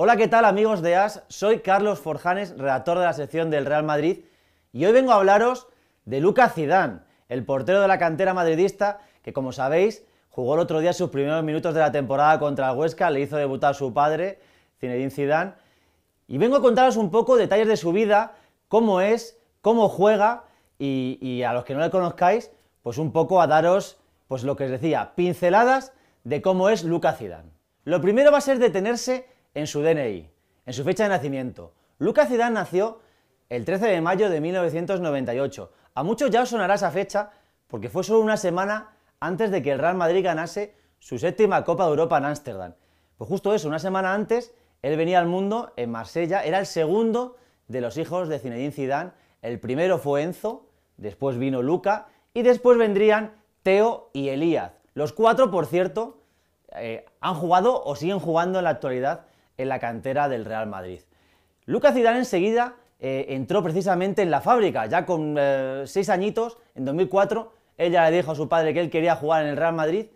Hola, ¿qué tal amigos de AS? Soy Carlos Forjanes, redactor de la sección del Real Madrid, y hoy vengo a hablaros de Lucas Cidán el portero de la cantera madridista, que como sabéis, jugó el otro día sus primeros minutos de la temporada contra el Huesca, le hizo debutar su padre, Zinedine Zidane, y vengo a contaros un poco detalles de su vida, cómo es, cómo juega, y, a los que no le conozcáis, pues un poco a daros, pues lo que os decía, pinceladas de cómo es Lucas Cidán Lo primero va a ser detenerse en su DNI, en su fecha de nacimiento. Lucas Zidane nació el 13 de mayo de 1998. A muchos ya os sonará esa fecha porque fue solo una semana antes de que el Real Madrid ganase su séptima Copa de Europa en Ámsterdam. Pues justo eso, una semana antes, él venía al mundo en Marsella, era el segundo de los hijos de Zinedine Zidane, el primero fue Enzo, después vino Luca y después vendrían Teo y Elías. Los cuatro, por cierto, eh, han jugado o siguen jugando en la actualidad en la cantera del Real Madrid. Lucas Zidane enseguida eh, entró precisamente en la fábrica, ya con eh, seis añitos, en 2004, ella le dijo a su padre que él quería jugar en el Real Madrid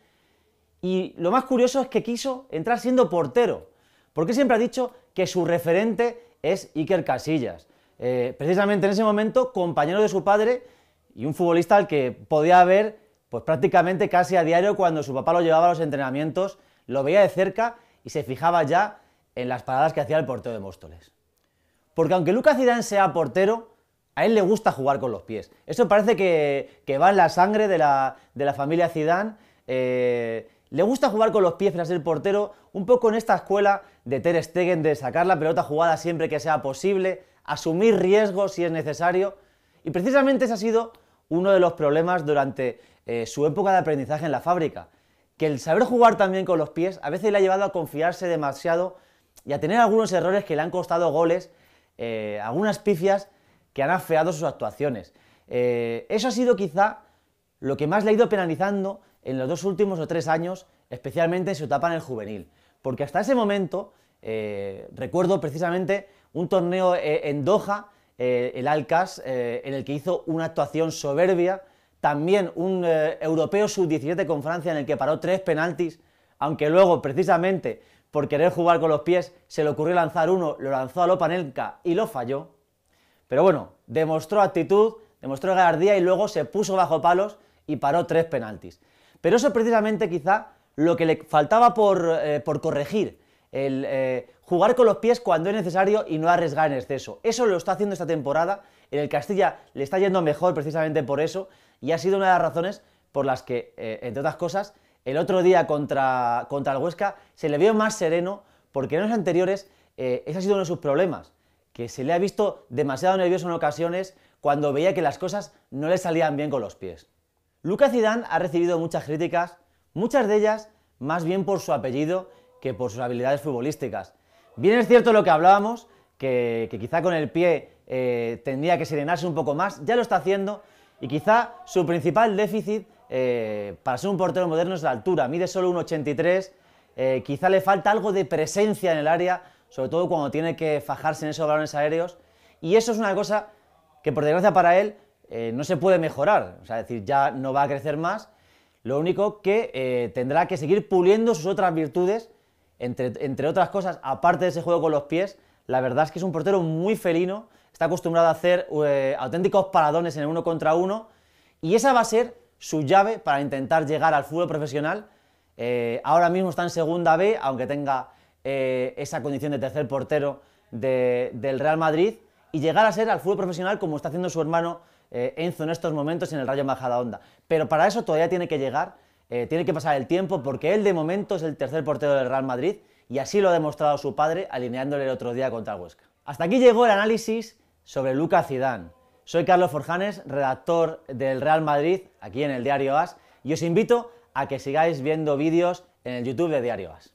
y lo más curioso es que quiso entrar siendo portero, porque siempre ha dicho que su referente es Iker Casillas, eh, precisamente en ese momento compañero de su padre y un futbolista al que podía ver pues prácticamente casi a diario cuando su papá lo llevaba a los entrenamientos, lo veía de cerca y se fijaba ya en las paradas que hacía el portero de Móstoles. Porque aunque Lucas Zidane sea portero, a él le gusta jugar con los pies. Eso parece que, va en la sangre de la, familia Zidane. Eh, le gusta jugar con los pies tras ser portero, un poco en esta escuela de Ter Stegen de sacar la pelota jugada siempre que sea posible, asumir riesgos si es necesario. Y precisamente ese ha sido uno de los problemas durante eh, su época de aprendizaje en la fábrica, que el saber jugar también con los pies a veces le ha llevado a confiarse demasiado y a tener algunos errores que le han costado goles, eh, algunas pifias que han afeado sus actuaciones. Eh, eso ha sido quizá lo que más le ha ido penalizando en los dos últimos o tres años, especialmente en su etapa en el juvenil. Porque hasta ese momento, eh, recuerdo precisamente un torneo en Doha, el Alcas, en el que hizo una actuación soberbia, también un europeo sub-17 con Francia en el que paró tres penaltis, aunque luego precisamente por querer jugar con los pies, se le ocurrió lanzar uno, lo lanzó a Lopanenka y lo falló. Pero bueno, demostró actitud, demostró gallardía y luego se puso bajo palos y paró tres penaltis. Pero eso es precisamente quizá lo que le faltaba por, eh, corregir, el eh, jugar con los pies cuando es necesario y no arriesgar en exceso. Eso lo está haciendo esta temporada, en el Castilla le está yendo mejor precisamente por eso y ha sido una de las razones por las que, eh, entre otras cosas, el otro día contra, contra el Huesca se le vio más sereno porque en los anteriores eh, ese ha sido uno de sus problemas, que se le ha visto demasiado nervioso en ocasiones cuando veía que las cosas no le salían bien con los pies. Lucas Zidane ha recibido muchas críticas, muchas de ellas más bien por su apellido que por sus habilidades futbolísticas. Bien es cierto lo que hablábamos, que, quizá con el pie eh, tendría que serenarse un poco más, ya lo está haciendo, y quizá su principal déficit eh, para ser un portero moderno es la altura. Mide solo 1,83. 83. Eh, quizá le falta algo de presencia en el área, sobre todo cuando tiene que fajarse en esos balones aéreos. Y eso es una cosa que, por desgracia para él, eh, no se puede mejorar. O sea, es decir, ya no va a crecer más. Lo único que tendrá que seguir puliendo sus otras virtudes, entre, entre otras cosas, aparte de ese juego con los pies. La verdad es que es un portero muy felino está acostumbrado a hacer eh, auténticos paradones en el uno contra uno y esa va a ser su llave para intentar llegar al fútbol profesional. Eh, ahora mismo está en segunda B, aunque tenga eh, esa condición de tercer portero del Real Madrid y llegar a ser al fútbol profesional como está haciendo su hermano Enzo en estos momentos en el Rayo Majadahonda. Pero para eso todavía tiene que llegar, tiene que pasar el tiempo porque él de momento es el tercer portero del Real Madrid y así lo ha demostrado su padre alineándole el otro día contra el Huesca. Hasta aquí llegó el análisis sobre Luca Zidane. Soy Carlos Forjanes, redactor del Real Madrid, aquí en el Diario As, y os invito a que sigáis viendo vídeos en el YouTube de Diario As.